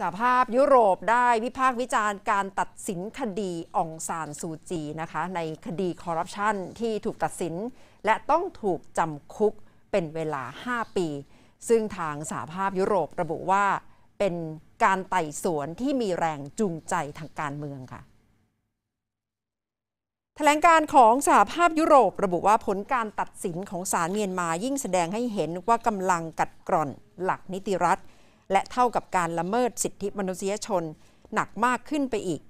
สภาพยุโรปได้วิพากษ์วิจารณ์การตัดสินคดีองซานซูจีนะคะในคดีคอร์รัปชันที่ถูกตัดสินและต้องถูกจำคุกเป็นเวลา 5 ปี ซึ่งทางสาภาพยุโรประบุว่าเป็นการไต่สวนที่มีแรงจูงใจทางการเมืองค่ะ แถลงการของสหภาพยุโรประบุว่าผลการตัดสินของศาลเมียนมายิ่งแสดงให้เห็นว่ากำลังกัดกร่อนหลักนิติรัฐและเท่ากับการละเมิดสิทธิมนุษยชนหนักมากขึ้นไปอีก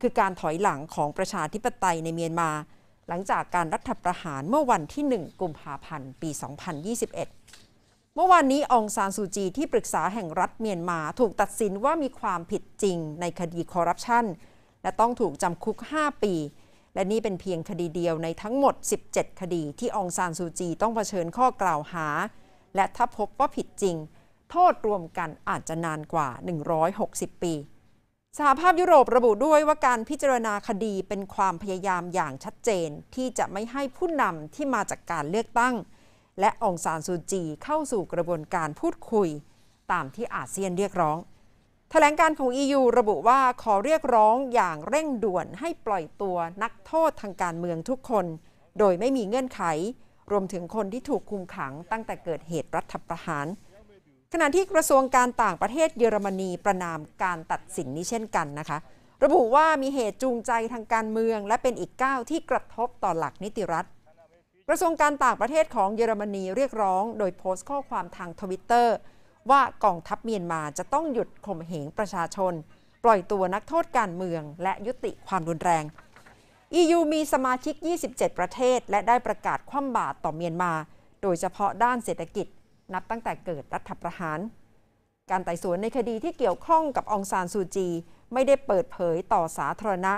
คือการถอยหลังของประชาธิปไตยในเมียนมา หลังจากการรัฐประหารเมื่อวันที่ 1กุมภาพันธ์ ปี 2021 เมื่อวานนี้องซานซูจีที่ปรึกษาแห่งรัฐเมียนมา ถูกตัดสินว่ามีความผิดจริงในคดีคอร์รัปชันและต้องถูกจำคุก 5 ปี และนี่เป็นเพียงคดีเดียวในทั้งหมด 17 คดีที่องซานซูจีต้องเผชิญข้อกล่าวหา และถ้าพบว่าผิดจริงโทษรวมกันอาจจะนานกว่า 160 ปี สหภาพยุโรประบุด้วยว่าการพิจารณาคดีเป็นความพยายามอย่างชัดเจนที่จะไม่ให้ผู้นำที่มาจากการเลือกตั้ง และองซานซูจีเข้าสู่กระบวนการพูดคุย ตามที่อาเซียนเรียกร้องถแถลงการของ EU ระบุว่าขอเรียกร้องอย่างเร่งด่วนให้ปล่อยตัวนักโทษทางการเมืองทุกคน โดยไม่มีเงื่อนไข รวมถึงคนที่ถูกคุมขังตั้งแต่เกิดเหตุรัฐประหารขณะที่กระทรวงการต่างประเทศเยอรมนีประนามการตัดสินนี้เช่นกันนะคะระบุว่ามีเหตุจูงใจทางการเมืองและเป็นอีกก้าวที่กระทบต่อหลักนิติรัฐ กระทรวงการต่างประเทศของเยอรมนีเรียกร้อง โดยโพสต์ข้อความทางทวิตเตอร์ว่ากองทัพเมียนมาจะต้องหยุดข่มเหงประชาชน ปล่อยตัวนักโทษการเมืองและยุติความรุนแรง EU มีสมาชิก 27 ประเทศและได้ประกาศคว่ำบาตรต่อเมียนมา โดยเฉพาะด้านเศรษฐกิจนับตั้งแต่เกิดรัฐประหาร การไต่สวนในคดีที่เกี่ยวข้องกับองซานซูจี ไม่ได้เปิดเผยต่อสาธารณะ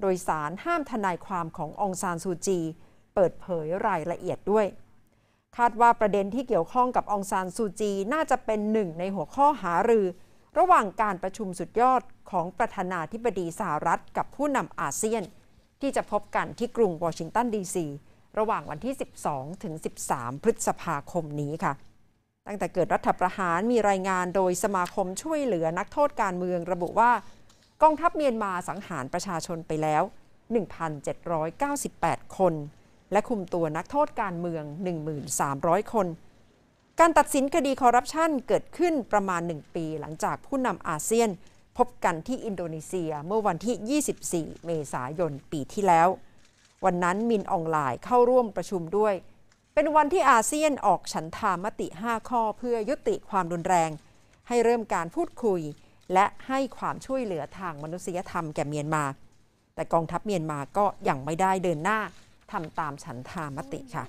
โดยสารห้ามทนายความขององซานซูจี เปิดเผยรายละเอียดด้วย คาดว่าประเด็นที่เกี่ยวข้องกับองซานซูจีน่าจะเป็นหนึ่งในหัวข้อหารือ ระหว่างการประชุมสุดยอดของประธานาธิบดีสหรัฐกับผู้นำอาเซียน ที่จะพบกันที่กรุงวอชิงตันดีซีระหว่างวันที่ 12ถึง13 พฤษภาคมนี้ค่ะตั้งแต่เกิดรัฐประหารมีรายงานโดยสมาคมช่วยเหลือนักโทษการเมืองระบุว่า กองทัพเมียนมาสังหารประชาชนไปแล้ว 1,798 คน และคุมตัวนักโทษการเมือง 1,300 คน การตัดสินคดีคอร์รัปชันเกิดขึ้นประมาณ 1 ปี หลังจากผู้นำอาเซียน พบกันที่อินโดนีเซียเมื่อวันที่ 24 เมษายนปีที่แล้ว วันนั้นมินอองไลน์เข้าร่วมประชุมด้วยเป็นวันที่อาเซียนออกฉันทามติ 5 ข้อเพื่อยุติความรุนแรง ให้เริ่มการพูดคุยและให้ความช่วยเหลือทางมนุษยธรรมแก่เมียนมา แต่กองทัพเมียนมาก็ยังไม่ได้เดินหน้าทำตามฉันทามติค่ะ